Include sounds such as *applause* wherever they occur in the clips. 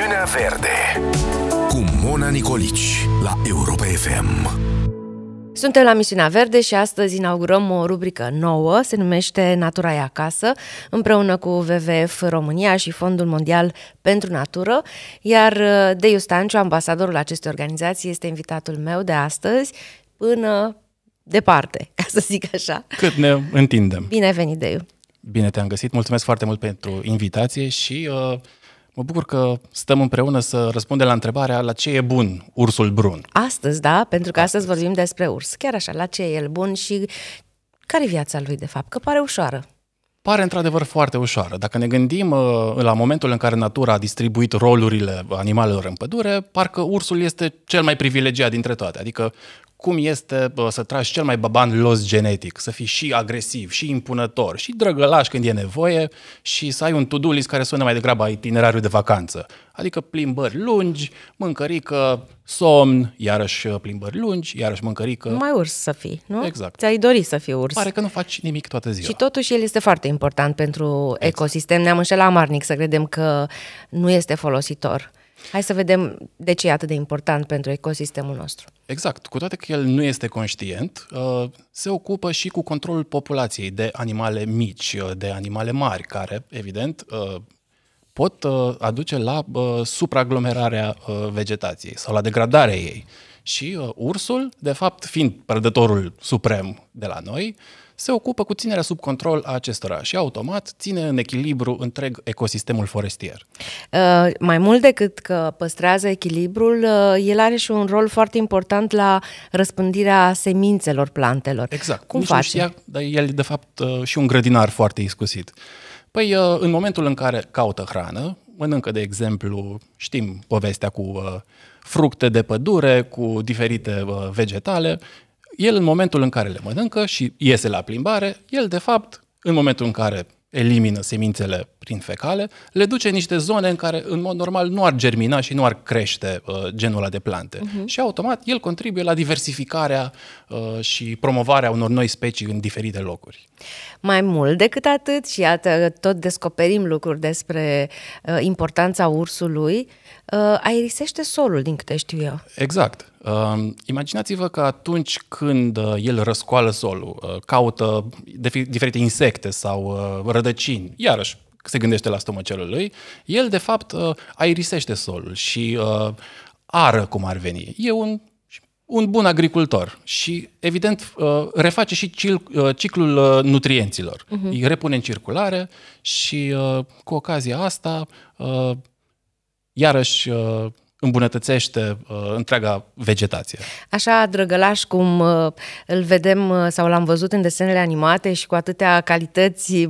Misiunea Verde cu Mona Nicolici la Europa FM. Suntem la Misiunea Verde și astăzi inaugurăm o rubrică nouă, se numește Natura e acasă, împreună cu WWF România și Fondul Mondial pentru Natură, iar uh, Deiu Stanciu, ambasadorul acestei organizații, este invitatul meu de astăzi până departe, *laughs* ca să zic așa. Cât ne întindem. Bine ai venit, Deiu! Bine te-am găsit, mulțumesc foarte mult pentru invitație și uh, Mă bucur că stăm împreună să răspundem la întrebarea la ce e bun ursul brun. Astăzi, da, pentru că astăzi, astăzi vorbim despre urs. Chiar așa, la ce e el bun și care e viața lui, de fapt? Că pare ușoară. Pare într-adevăr foarte ușoară. Dacă ne gândim uh, la momentul în care natura a distribuit rolurile animalelor în pădure, parcă ursul este cel mai privilegiat dintre toate. Adică cum este să tragi cel mai baban los genetic, să fii și agresiv, și impunător, și drăgălaș când e nevoie și să ai un to-do list care sună mai degrabă itinerariu de vacanță. Adică plimbări lungi, mâncărică, somn, iarăși plimbări lungi, iarăși mâncărică. Mai urs să fii, nu? Exact. Ți-ai dori să fii urs. Pare că nu faci nimic toată ziua. Și totuși el este foarte important pentru exact. ecosistem. Ne-am înșelat amarnic să credem că nu este folositor. Hai să vedem de ce e atât de important pentru ecosistemul nostru. Exact. Cu toate că el nu este conștient, uh, se ocupă și cu controlul populației de animale mici, uh, de animale mari, care, evident, uh, pot uh, aduce la uh, supraaglomerarea uh, vegetației sau la degradarea ei. Și ursul, de fapt, fiind prădătorul suprem de la noi, se ocupă cu ținerea sub control a acestora și automat ține în echilibru întreg ecosistemul forestier. Uh, mai mult decât că păstrează echilibrul, uh, el are și un rol foarte important la răspândirea semințelor plantelor. Exact. Cum Nici face? Știa, dar el e de fapt uh, și un grădinar foarte iscusit. Păi, uh, în momentul în care caută hrană, mănâncă, de exemplu, știm povestea cu uh, fructe de pădure, cu diferite uh, vegetale, el în momentul în care le mănâncă și iese la plimbare, el de fapt, în momentul în care elimină semințele prin fecale, le duce în niște zone în care, în mod normal, nu ar germina și nu ar crește uh, genul ăla de plante. Uh-huh. Și automat el contribuie la diversificarea uh, și promovarea unor noi specii în diferite locuri. Mai mult decât atât, și iată, tot descoperim lucruri despre uh, importanța ursului, uh, aerisește solul, din câte știu eu. Exact. Uh, imaginați-vă că atunci când uh, el răscoală solul, uh, caută diferite insecte sau uh, rădăcini, iarăși se gândește la stomacelul lui, el de fapt uh, aerisește solul și uh, ară cum ar veni. E un un bun agricultor și, evident, uh, reface și ciclul nutrienților. Uh-huh. Îi repune în circulare și, cu ocazia asta, iarăși îmbunătățește uh, întreaga vegetație. Așa, drăgălaș, cum uh, îl vedem uh, sau l-am văzut în desenele animate și cu atâtea calități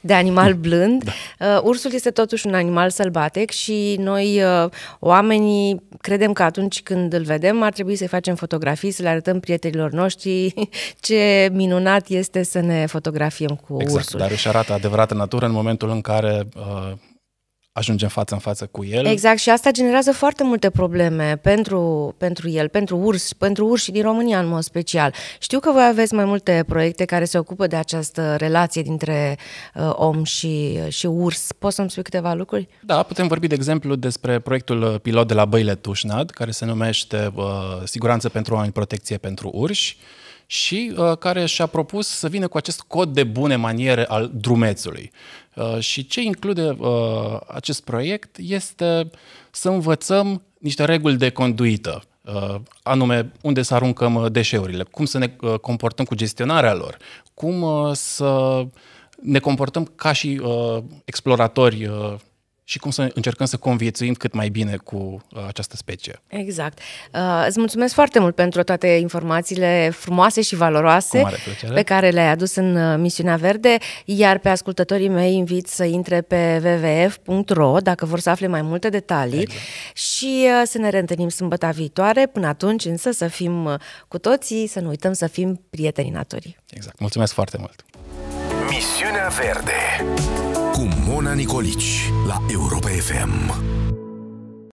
de animal mm. blând, da. uh, ursul este totuși un animal sălbatic și noi, uh, oamenii, credem că atunci când îl vedem ar trebui să-i facem fotografii, să le arătăm prietenilor noștri *laughs* ce minunat este să ne fotografiem cu exact, ursul. Exact, dar își arată adevărată natură în momentul în care uh, ajungem față în față cu el. Exact, și asta generează foarte multe probleme pentru, pentru el, pentru urs, pentru urși din România în mod special. Știu că voi aveți mai multe proiecte care se ocupă de această relație dintre uh, om și, uh, și urs. Poți să-mi spui câteva lucruri? Da, putem vorbi, de exemplu, despre proiectul uh, pilot de la Băile Tușnad, care se numește uh, Siguranță pentru oameni, protecție pentru urși și uh, care și-a propus să vină cu acest cod de bune maniere al drumețului. Uh, și ce include uh, acest proiect este să învățăm niște reguli de conduită, uh, anume unde să aruncăm uh, deșeurile, cum să ne uh, comportăm cu gestionarea lor, cum uh, să ne comportăm ca și uh, exploratori uh, și cum să încercăm să conviețuim cât mai bine cu uh, această specie. Exact. Uh, îți mulțumesc foarte mult pentru toate informațiile frumoase și valoroase pe care le-ai adus în uh, Misiunea Verde, iar pe ascultătorii mei invit să intre pe www.vvf.ro dacă vor să afle mai multe detalii exact. și uh, să ne reîntâlnim sâmbătă viitoare. Până atunci însă să fim uh, cu toții, să nu uităm să fim prietenii naturii. Exact. Mulțumesc foarte mult! Misiunea Verde cu Mona Nicolici la Europa FM.